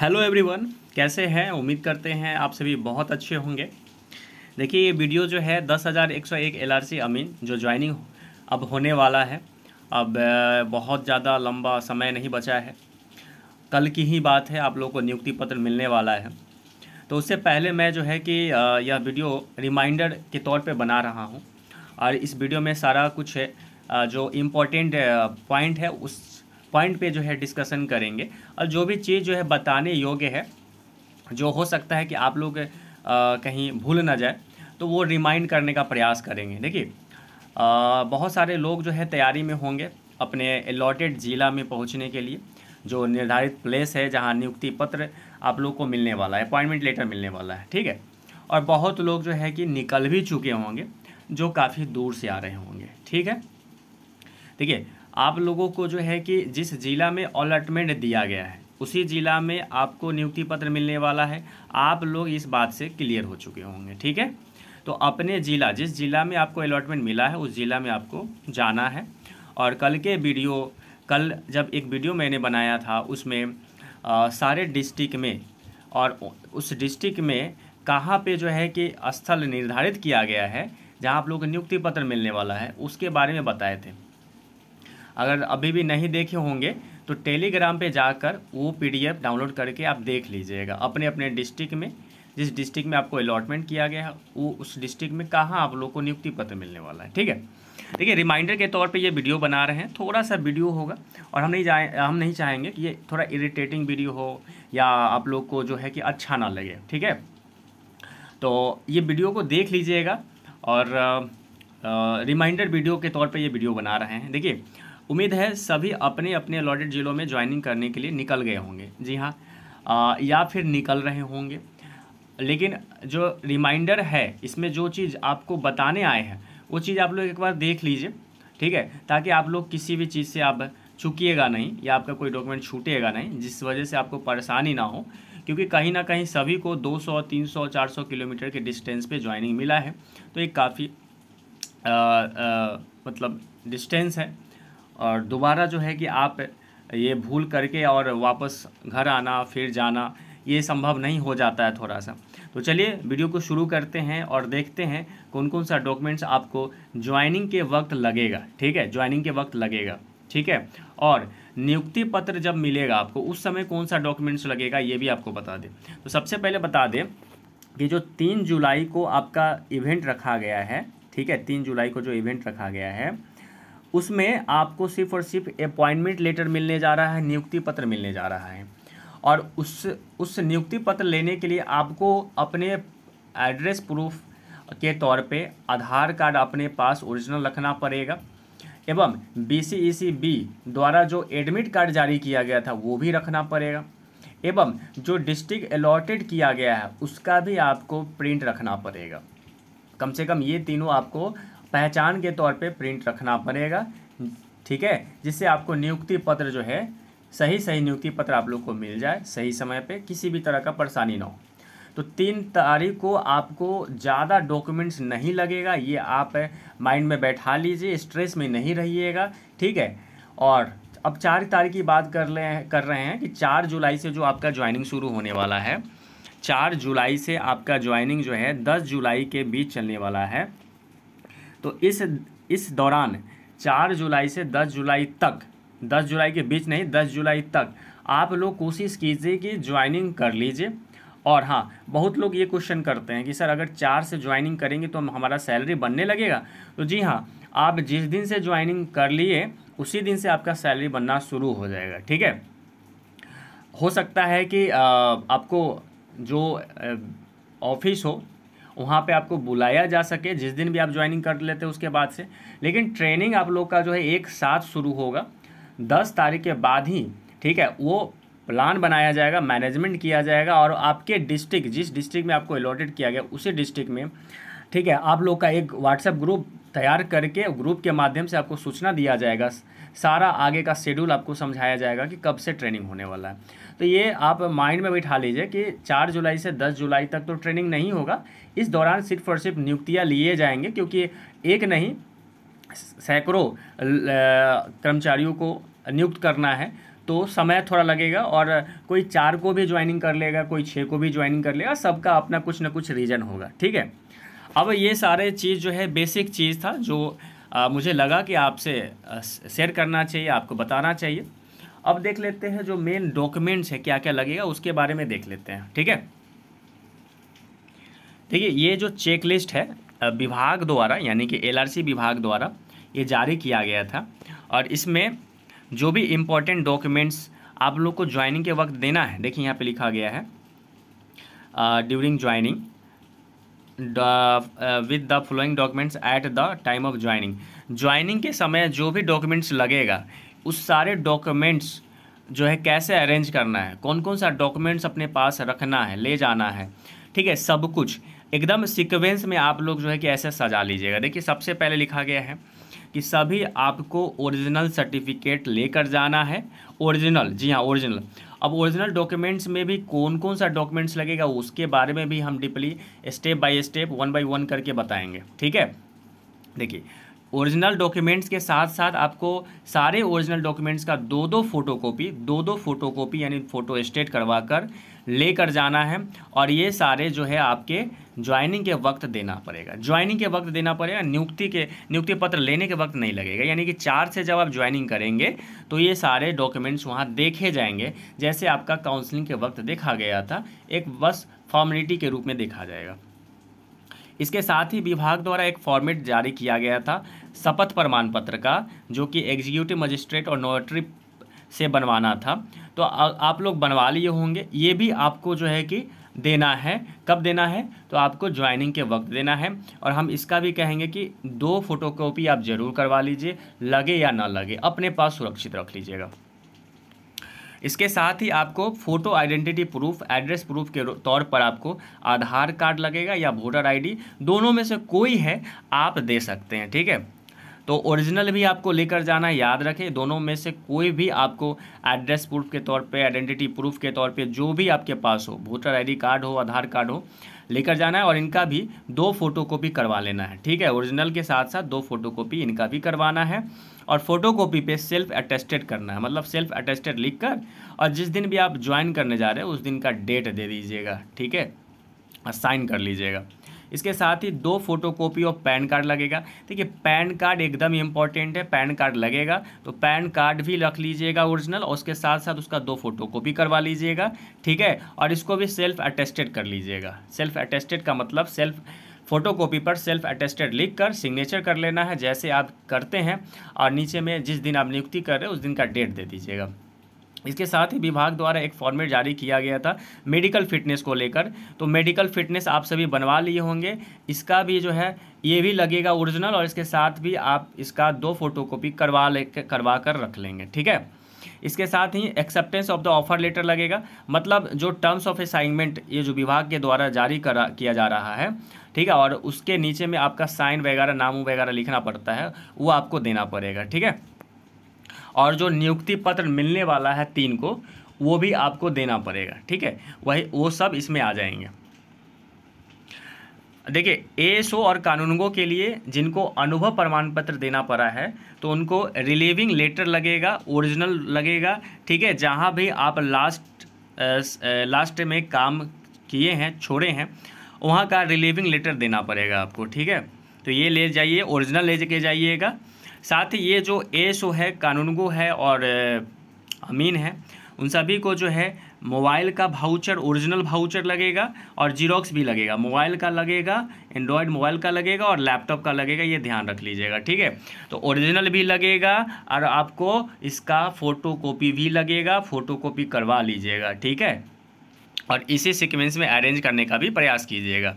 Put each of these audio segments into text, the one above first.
hello everyone कैसे हैं उम्मीद करते हैं आप सभी बहुत अच्छे होंगे देखिए ये वीडियो जो है दस हज़ार एक सौ एक एल आर सी अमीन जो ज्वाइनिंग अब होने वाला है अब बहुत ज़्यादा लंबा समय नहीं बचा है कल की ही बात है आप लोगों को नियुक्ति पत्र मिलने वाला है तो उससे पहले मैं जो है कि यह वीडियो रिमाइंडर के तौर पर बना रहा हूँ और इस वीडियो में सारा कुछ है जो इम्पोर्टेंट पॉइंट है उस पॉइंट पे जो है डिस्कशन करेंगे और जो भी चीज़ जो है बताने योग्य है जो हो सकता है कि आप लोग कहीं भूल ना जाए तो वो रिमाइंड करने का प्रयास करेंगे देखिए बहुत सारे लोग जो है तैयारी में होंगे अपने अलॉटेड ज़िला में पहुंचने के लिए जो निर्धारित प्लेस है जहाँ नियुक्ति पत्र आप लोग को मिलने वाला है अपॉइंटमेंट लेटर मिलने वाला है ठीक है और बहुत लोग जो है कि निकल भी चुके होंगे जो काफ़ी दूर से आ रहे होंगे ठीक है देखिए आप लोगों को जो है कि जिस ज़िला में अलॉटमेंट दिया गया है उसी ज़िला में आपको नियुक्ति पत्र मिलने वाला है आप लोग इस बात से क्लियर हो चुके होंगे ठीक है तो अपने ज़िला जिस ज़िला में आपको अलॉटमेंट मिला है उस ज़िला में आपको जाना है और कल के वीडियो कल जब एक वीडियो मैंने बनाया था उसमें आ, सारे डिस्ट्रिक्ट में और उस डिस्ट्रिक्ट में कहाँ पे जो है कि स्थल निर्धारित किया गया है जहाँ आप लोग नियुक्ति पत्र मिलने वाला है उसके बारे में बताए थे अगर अभी भी नहीं देखे होंगे तो टेलीग्राम पे जाकर वो पीडीएफ डाउनलोड करके आप देख लीजिएगा अपने अपने डिस्ट्रिक्ट में जिस डिस्ट्रिक्ट में आपको अलॉटमेंट किया गया है वो उस डिस्ट्रिक्ट में कहाँ आप लोग को नियुक्ति पत्र मिलने वाला है ठीक है देखिए रिमाइंडर के तौर पे ये वीडियो बना रहे हैं थोड़ा सा वीडियो होगा और हम नहीं जाए हम नहीं चाहेंगे कि ये थोड़ा इरिटेटिंग वीडियो हो या आप लोग को जो है कि अच्छा ना लगे ठीक है तो ये वीडियो को देख लीजिएगा और रिमाइंडर वीडियो के तौर पे ये वीडियो बना रहे हैं देखिए उम्मीद है सभी अपने अपने अलॉटेड ज़िलों में ज्वाइनिंग करने के लिए निकल गए होंगे जी हाँ या फिर निकल रहे होंगे लेकिन जो रिमाइंडर है इसमें जो चीज़ आपको बताने आए हैं वो चीज़ आप लोग एक बार देख लीजिए ठीक है ताकि आप लोग किसी भी चीज़ से आप चुकीेगा नहीं या आपका कोई डॉक्यूमेंट छूटेगा नहीं जिस वजह से आपको परेशानी ना हो क्योंकि कहीं ना कहीं सभी को 200, 300, 400 किलोमीटर के डिस्टेंस पे ज्वाइनिंग मिला है तो एक काफ़ी मतलब डिस्टेंस है और दोबारा जो है कि आप ये भूल करके और वापस घर आना फिर जाना ये संभव नहीं हो जाता है थोड़ा सा तो चलिए वीडियो को शुरू करते हैं और देखते हैं कौन कौन सा डॉक्यूमेंट्स आपको ज्वाइनिंग के वक्त लगेगा ठीक है ज्वाइनिंग के वक्त लगेगा ठीक है और नियुक्ति पत्र जब मिलेगा आपको उस समय कौन सा डॉक्यूमेंट्स लगेगा ये भी आपको बता दें तो सबसे पहले बता दें कि जो तीन जुलाई को आपका इवेंट रखा गया है ठीक है तीन जुलाई को जो इवेंट रखा गया है उसमें आपको सिर्फ और सिर्फ अपॉइंटमेंट लेटर मिलने जा रहा है नियुक्ति पत्र मिलने जा रहा है और उस उस नियुक्ति पत्र लेने के लिए आपको अपने एड्रेस प्रूफ के तौर पे आधार कार्ड अपने पास ओरिजिनल रखना पड़ेगा एवं बी सी ई सी बी द्वारा जो एडमिट कार्ड जारी किया गया था वो भी रखना पड़ेगा एवं जो डिस्ट्रिक्ट अलॉटेड किया गया है उसका भी आपको प्रिंट रखना पड़ेगा कम से कम ये तीनों आपको पहचान के तौर पे प्रिंट रखना पड़ेगा ठीक है जिससे आपको नियुक्ति पत्र जो है सही सही नियुक्ति पत्र आप लोग को मिल जाए सही समय पे किसी भी तरह का परेशानी ना हो तो तीन तारीख को आपको ज़्यादा डॉक्यूमेंट्स नहीं लगेगा ये आप माइंड में बैठा लीजिए स्ट्रेस में नहीं रहिएगा ठीक है और अब चार तारीख की बात कर ले कर रहे हैं कि चार जुलाई से जो आपका ज्वाइनिंग शुरू होने वाला है चार जुलाई से आपका ज्वाइनिंग जो है दस जुलाई के बीच चलने वाला है तो इस इस दौरान चार जुलाई से दस जुलाई तक दस जुलाई के बीच नहीं दस जुलाई तक आप लोग कोशिश कीजिए कि ज्वाइनिंग कर लीजिए और हाँ बहुत लोग ये क्वेश्चन करते हैं कि सर अगर चार से ज्वाइनिंग करेंगे तो हमारा सैलरी बनने लगेगा तो जी हाँ आप जिस दिन से ज्वाइनिंग कर लिए उसी दिन से आपका सैलरी बनना शुरू हो जाएगा ठीक है हो सकता है कि आपको जो ऑफिस हो वहाँ पे आपको बुलाया जा सके जिस दिन भी आप ज्वाइनिंग कर लेते हैं उसके बाद से लेकिन ट्रेनिंग आप लोग का जो है एक साथ शुरू होगा दस तारीख के बाद ही ठीक है वो प्लान बनाया जाएगा मैनेजमेंट किया जाएगा और आपके डिस्ट्रिक्ट जिस डिस्ट्रिक्ट में आपको अलॉटेड किया गया उसी डिस्ट्रिक्ट में ठीक है आप लोग का एक व्हाट्सएप ग्रुप तैयार करके ग्रुप के माध्यम से आपको सूचना दिया जाएगा सारा आगे का शेड्यूल आपको समझाया जाएगा कि कब से ट्रेनिंग होने वाला है तो ये आप माइंड में बिठा लीजिए कि चार जुलाई से दस जुलाई तक तो ट्रेनिंग नहीं होगा इस दौरान सिर्फ और सिर्फ नियुक्तियाँ लिए जाएंगे क्योंकि एक नहीं सैकड़ों कर्मचारियों को नियुक्त करना है तो समय थोड़ा लगेगा और कोई चार को भी ज्वाइनिंग कर लेगा कोई छः को भी ज्वाइनिंग कर लेगा सबका अपना कुछ ना कुछ रीज़न होगा ठीक है अब ये सारे चीज़ जो है बेसिक चीज़ था जो आ, मुझे लगा कि आपसे शेयर करना चाहिए आपको बताना चाहिए अब देख लेते हैं जो मेन डॉक्यूमेंट्स है क्या क्या लगेगा उसके बारे में देख लेते हैं ठीक है देखिए ये जो चेक लिस्ट है विभाग द्वारा यानी कि एलआरसी विभाग द्वारा ये जारी किया गया था और इसमें जो भी इम्पोर्टेंट डॉक्यूमेंट्स आप लोग को ज्वाइनिंग के वक्त देना है देखिए यहाँ पे लिखा गया है during joining with the following documents at the time of joining joining के समय जो भी डॉक्यूमेंट्स लगेगा उस सारे डॉक्यूमेंट्स जो है कैसे अरेंज करना है कौन कौन सा डॉक्यूमेंट्स अपने पास रखना है ले जाना है ठीक है सब कुछ एकदम सिक्वेंस में आप लोग जो है कि ऐसे सजा लीजिएगा देखिए सबसे पहले लिखा गया है कि सभी आपको ओरिजिनल सर्टिफिकेट लेकर जाना है ओरिजिनल जी हाँ ओरिजिनल अब ओरिजिनल डॉक्यूमेंट्स में भी कौन कौन सा डॉक्यूमेंट्स लगेगा उसके बारे में भी हम deeply step by step one by one करके बताएंगे ठीक है देखिए ओरिजिनल डॉक्यूमेंट्स के साथ साथ आपको सारे ओरिजिनल डॉक्यूमेंट्स का दो दो फोटोकॉपी दो दो फोटोकॉपी यानी फ़ोटो स्टेट करवा कर लेकर जाना है और ये सारे जो है आपके ज्वाइनिंग के वक्त देना पड़ेगा ज्वाइनिंग के वक्त देना पड़ेगा नियुक्ति के नियुक्ति पत्र लेने के वक्त नहीं लगेगा यानी कि चार से जब आप ज्वाइनिंग करेंगे तो ये सारे डॉक्यूमेंट्स वहाँ देखे जाएंगे जैसे आपका काउंसलिंग के वक्त देखा गया था एक बस फॉर्मेलिटी के रूप में देखा जाएगा इसके साथ ही विभाग द्वारा एक फॉर्मेट जारी किया गया था शपथ प्रमाण पत्र का जो कि एग्जीक्यूटिव मजिस्ट्रेट और नोटरी से बनवाना था तो आ, आप लोग बनवा लिए होंगे ये भी आपको जो है कि देना है कब देना है तो आपको ज्वाइनिंग के वक्त देना है और हम इसका भी कहेंगे कि दो फोटोकॉपी आप ज़रूर करवा लीजिए लगे या ना लगे अपने पास सुरक्षित रख लीजिएगा इसके साथ ही आपको photo identity proof address proof के तौर पर आपको आधार कार्ड लगेगा या वोटर आईडी दोनों में से कोई है आप दे सकते हैं ठीक है तो ओरिजिनल भी आपको लेकर जाना है याद रखें दोनों में से कोई भी आपको एड्रेस प्रूफ के तौर पे आइडेंटिटी प्रूफ के तौर पे जो भी आपके पास हो वोटर आईडी कार्ड हो आधार कार्ड हो लेकर जाना है और इनका भी दो फोटोकॉपी करवा लेना है ठीक है ओरिजिनल के साथ साथ दो फोटोकॉपी इनका भी करवाना है और फोटोकॉपी पे सेल्फ अटेस्टेड करना है मतलब सेल्फ अटेस्टेड लिखकर और जिस दिन भी आप ज्वाइन करने जा रहे हैं उस दिन का डेट दे दीजिएगा ठीक है साइन कर लीजिएगा इसके साथ ही दो फोटो कॉपी और पैन कार्ड लगेगा देखिए पैन कार्ड एकदम इंपॉर्टेंट है पैन कार्ड लगेगा तो पैन कार्ड भी रख लीजिएगा ओरिजिनल और उसके साथ साथ उसका दो फोटो कॉपी करवा लीजिएगा ठीक है और इसको भी सेल्फ अटेस्टेड कर लीजिएगा सेल्फ अटेस्टेड का मतलब सेल्फ फोटो कॉपी पर सेल्फ अटेस्टेड लिख कर सिग्नेचर कर लेना है जैसे आप करते हैं और नीचे में जिस दिन आप नियुक्ति कर रहे हैं उस दिन का डेट दे दीजिएगा इसके साथ ही विभाग द्वारा एक फॉर्मेट जारी किया गया था मेडिकल फिटनेस को लेकर तो मेडिकल फिटनेस आप सभी बनवा लिए होंगे इसका भी जो है ये भी लगेगा ओरिजिनल और इसके साथ भी आप इसका दो फोटोकॉपी करवा ले करवा कर रख लेंगे ठीक है इसके साथ ही acceptance of the offer letter लगेगा मतलब जो टर्म्स ऑफ असाइनमेंट ये जो विभाग के द्वारा जारी करा किया जा रहा है ठीक है और उसके नीचे में आपका साइन वगैरह नाम वगैरह लिखना पड़ता है वो आपको देना पड़ेगा ठीक है और जो नियुक्ति पत्र मिलने वाला है तीन को वो भी आपको देना पड़ेगा ठीक है वही वो सब इसमें आ जाएंगे देखिए एएसओ और कानूनगो के लिए जिनको अनुभव प्रमाण पत्र देना पड़ा है तो उनको रिलीविंग लेटर लगेगा ओरिजिनल लगेगा ठीक है जहाँ भी आप लास्ट लास्ट में काम किए हैं छोड़े हैं वहाँ का रिलीविंग लेटर देना पड़ेगा आपको ठीक है तो ये ले जाइए ओरिजिनल ले जाइएगा साथ ही ये जो ए शो है कानूनगो है और अमीन है उन सभी को जो है मोबाइल का भाउचर ओरिजिनल भाउचर लगेगा और जीरोक्स भी लगेगा मोबाइल का लगेगा एंड्रॉयड मोबाइल का लगेगा और लैपटॉप का लगेगा ये ध्यान रख लीजिएगा ठीक है तो ओरिजिनल भी लगेगा और आपको इसका फ़ोटो कॉपी भी लगेगा फ़ोटो कॉपी करवा लीजिएगा ठीक है और इसी सिक्वेंस में अरेंज करने का भी प्रयास कीजिएगा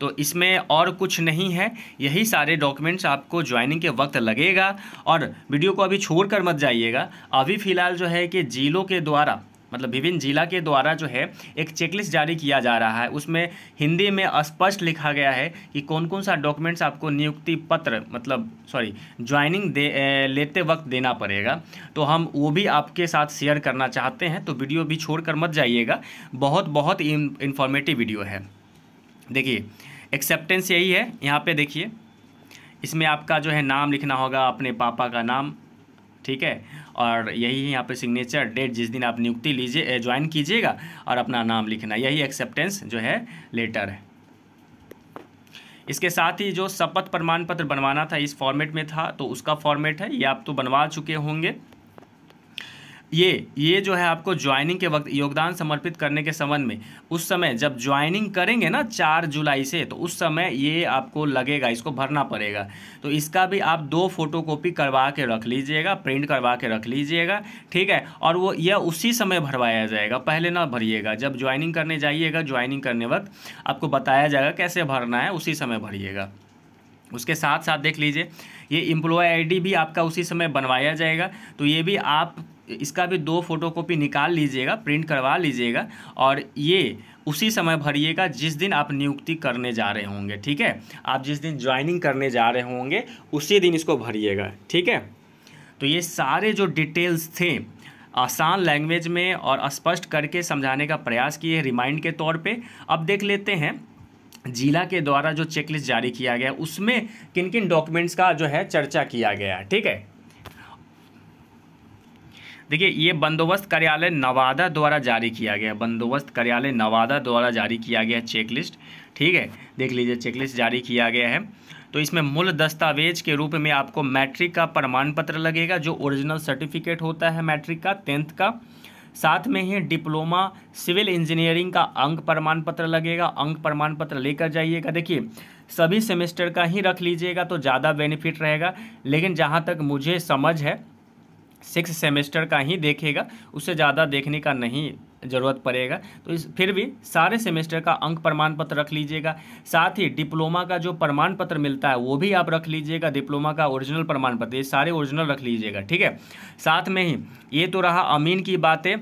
तो इसमें और कुछ नहीं है यही सारे डॉक्यूमेंट्स आपको ज्वाइनिंग के वक्त लगेगा और वीडियो को अभी छोड़ कर मत जाइएगा अभी फ़िलहाल जो है कि जिलों के द्वारा मतलब विभिन्न जिला के द्वारा जो है एक चेकलिस्ट जारी किया जा रहा है उसमें हिंदी में स्पष्ट लिखा गया है कि कौन कौन सा डॉक्यूमेंट्स आपको नियुक्ति पत्र मतलब सॉरी ज्वाइनिंग दे ए, लेते वक्त देना पड़ेगा तो हम वो भी आपके साथ शेयर करना चाहते हैं तो वीडियो भी छोड़ कर मत जाइएगा बहुत बहुत इन्फॉर्मेटिव वीडियो है देखिए एक्सेप्टेंस यही है यहाँ पे देखिए इसमें आपका जो है नाम लिखना होगा अपने पापा का नाम ठीक है और यही है यहाँ पे सिग्नेचर डेट जिस दिन आप नियुक्ति लीजिए ज्वाइन कीजिएगा और अपना नाम लिखना यही एक्सेप्टेंस जो है लेटर है इसके साथ ही जो शपथ प्रमाण पत्र बनवाना था इस फॉर्मेट में था तो उसका फॉर्मेट है ये आप तो बनवा चुके होंगे ये ये जो है आपको ज्वाइनिंग के वक्त योगदान समर्पित करने के संबंध में उस समय जब ज्वाइनिंग करेंगे ना चार जुलाई से तो उस समय ये आपको लगेगा इसको भरना पड़ेगा तो इसका भी आप दो फोटोकॉपी करवा के रख लीजिएगा प्रिंट करवा के रख लीजिएगा ठीक है और वो यह उसी समय भरवाया जाएगा पहले ना भरिएगा जब ज्वाइनिंग करने जाइएगा ज्वाइनिंग करने वक्त आपको बताया जाएगा कैसे भरना है उसी समय भरिएगा उसके साथ साथ देख लीजिए ये इम्प्लॉय आईडी भी आपका उसी समय बनवाया जाएगा तो ये भी आप इसका भी दो फोटोकॉपी निकाल लीजिएगा प्रिंट करवा लीजिएगा और ये उसी समय भरिएगा जिस दिन आप नियुक्ति करने जा रहे होंगे ठीक है आप जिस दिन ज्वाइनिंग करने जा रहे होंगे उसी दिन इसको भरिएगा ठीक है तो ये सारे जो डिटेल्स थे आसान लैंग्वेज में और स्पष्ट करके समझाने का प्रयास किए रिमाइंड के तौर पे अब देख लेते हैं जिला के द्वारा जो चेकलिस्ट जारी किया गया उसमें किन किन डॉक्यूमेंट्स का जो है चर्चा किया गया ठीक है देखिए ये बंदोबस्त कार्यालय नवादा द्वारा जारी किया गया बंदोबस्त कार्यालय नवादा द्वारा जारी किया गया चेकलिस्ट ठीक है देख लीजिए चेकलिस्ट जारी किया गया है तो इसमें मूल दस्तावेज के रूप में आपको मैट्रिक का प्रमाण पत्र लगेगा जो ओरिजिनल सर्टिफिकेट होता है मैट्रिक का टेंथ का साथ में ही डिप्लोमा सिविल इंजीनियरिंग का अंक प्रमाण पत्र लगेगा अंक प्रमाण पत्र लेकर जाइएगा देखिए सभी सेमेस्टर का ही रख लीजिएगा तो ज़्यादा बेनिफिट रहेगा लेकिन जहाँ तक मुझे समझ है सिक्स सेमेस्टर का ही देखेगा उससे ज़्यादा देखने का नहीं ज़रूरत पड़ेगा तो इस फिर भी सारे सेमेस्टर का अंक प्रमाण पत्र रख लीजिएगा साथ ही डिप्लोमा का जो प्रमाण पत्र मिलता है वो भी आप रख लीजिएगा डिप्लोमा का ओरिजिनल प्रमाण पत्र ये सारे ओरिजिनल रख लीजिएगा ठीक है साथ में ही ये तो रहा अमीन की बातें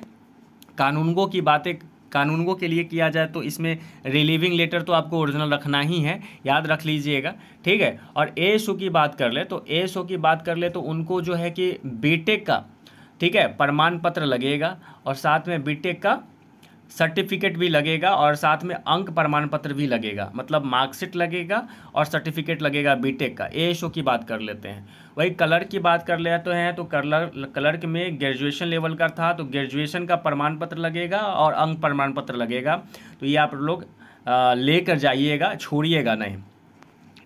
कानूनगो की बातें कानूनगो के लिए किया जाए तो इसमें रिलीविंग लेटर तो आपको ओरिजिनल रखना ही है याद रख लीजिएगा ठीक है और ए की बात कर ले तो ए की बात कर ले तो उनको जो है कि बीटेक का ठीक है प्रमाण पत्र लगेगा और साथ में बीटेक का सर्टिफिकेट भी लगेगा और साथ में अंक प्रमाण पत्र भी लगेगा मतलब मार्कशीट लगेगा और सर्टिफिकेट लगेगा बीटेक का ए शो की बात कर लेते हैं वही कलर की बात कर लेते तो हैं तो कलर कलर में ग्रेजुएशन लेवल का था तो ग्रेजुएशन का प्रमाण पत्र लगेगा और अंक प्रमाण पत्र लगेगा तो ये आप लोग लेकर जाइएगा छोड़िएगा नहीं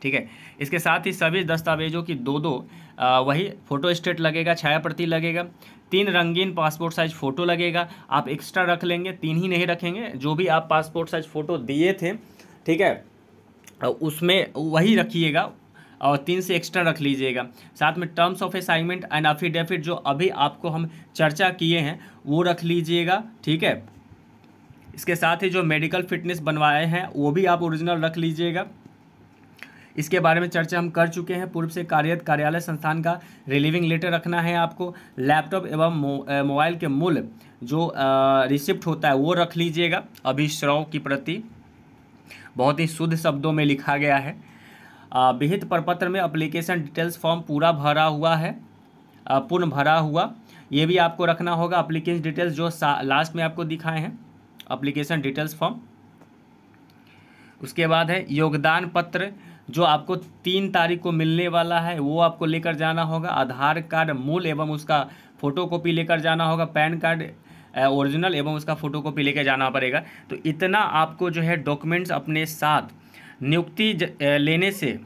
ठीक है इसके साथ ही सभी दस्तावेजों की दो दो आ, वही फोटो स्टेट लगेगा छाया प्रति लगेगा तीन रंगीन पासपोर्ट साइज फ़ोटो लगेगा आप एक्स्ट्रा रख लेंगे तीन ही नहीं रखेंगे जो भी आप पासपोर्ट साइज फ़ोटो दिए थे ठीक है उसमें वही रखिएगा और तीन से एक्स्ट्रा रख लीजिएगा साथ में terms of assignment and affidavit जो अभी आपको हम चर्चा किए हैं वो रख लीजिएगा ठीक है इसके साथ ही जो मेडिकल फिटनेस बनवाए हैं वो भी आप ओरिजिनल रख लीजिएगा इसके बारे में चर्चा हम कर चुके हैं पूर्व से कार्यरत कार्यालय संस्थान का रिलीविंग लेटर रखना है आपको लैपटॉप एवं मोबाइल के मूल जो रिसिप्ट होता है वो रख लीजिएगा अभिश्रव की प्रति बहुत ही शुद्ध शब्दों में लिखा गया है विहित प्रपत्र में अप्लीकेशन डिटेल्स फॉर्म पूरा भरा हुआ है पूर्ण भरा हुआ ये भी आपको रखना होगा अप्लीकेशन डिटेल्स जो लास्ट में आपको दिखाए हैं अप्लीकेशन डिटेल्स फॉर्म उसके बाद है योगदान पत्र जो आपको तीन तारीख को मिलने वाला है वो आपको लेकर जाना होगा आधार कार्ड मूल एवं उसका फ़ोटोकॉपी लेकर जाना होगा पैन कार्ड ओरिजिनल एवं उसका फ़ोटोकॉपी लेकर जाना पड़ेगा तो इतना आपको जो है डॉक्यूमेंट्स अपने साथ नियुक्ति लेने से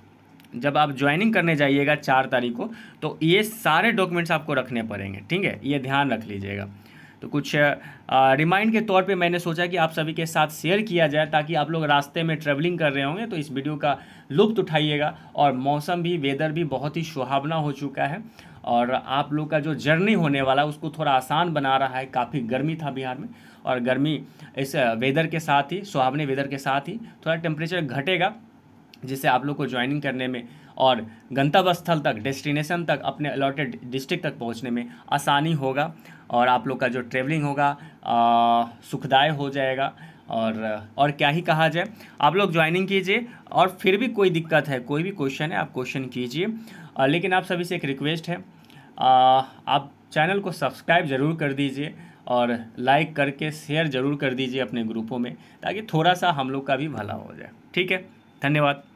जब आप ज्वाइनिंग करने जाइएगा चार तारीख को तो ये सारे डॉक्यूमेंट्स आपको रखने पड़ेंगे ठीक है ये ध्यान रख लीजिएगा तो कुछ रिमाइंड के तौर पे मैंने सोचा कि आप सभी के साथ शेयर किया जाए ताकि आप लोग रास्ते में ट्रैवलिंग कर रहे होंगे तो इस वीडियो का लुप्त उठाइएगा और मौसम भी वेदर भी बहुत ही सुहावना हो चुका है और आप लोग का जो जर्नी होने वाला है उसको थोड़ा आसान बना रहा है काफ़ी गर्मी था बिहार में और गर्मी इस वेदर के साथ ही सुहावने वेदर के साथ ही थोड़ा टेम्परेचर घटेगा जिससे आप लोग को ज्वाइनिंग करने में और गंतव्य स्थल तक डेस्टिनेशन तक अपने अलॉटेड डिस्ट्रिक्ट तक पहुंचने में आसानी होगा और आप लोग का जो ट्रेवलिंग होगा सुखदाय हो जाएगा और और क्या ही कहा जाए आप लोग ज्वाइनिंग कीजिए और फिर भी कोई दिक्कत है कोई भी क्वेश्चन है आप क्वेश्चन कीजिए लेकिन आप सभी से एक रिक्वेस्ट है आ, आप चैनल को सब्सक्राइब ज़रूर कर दीजिए और लाइक करके शेयर ज़रूर कर दीजिए अपने ग्रुपों में ताकि थोड़ा सा हम लोग का भी भला हो जाए ठीक है धन्यवाद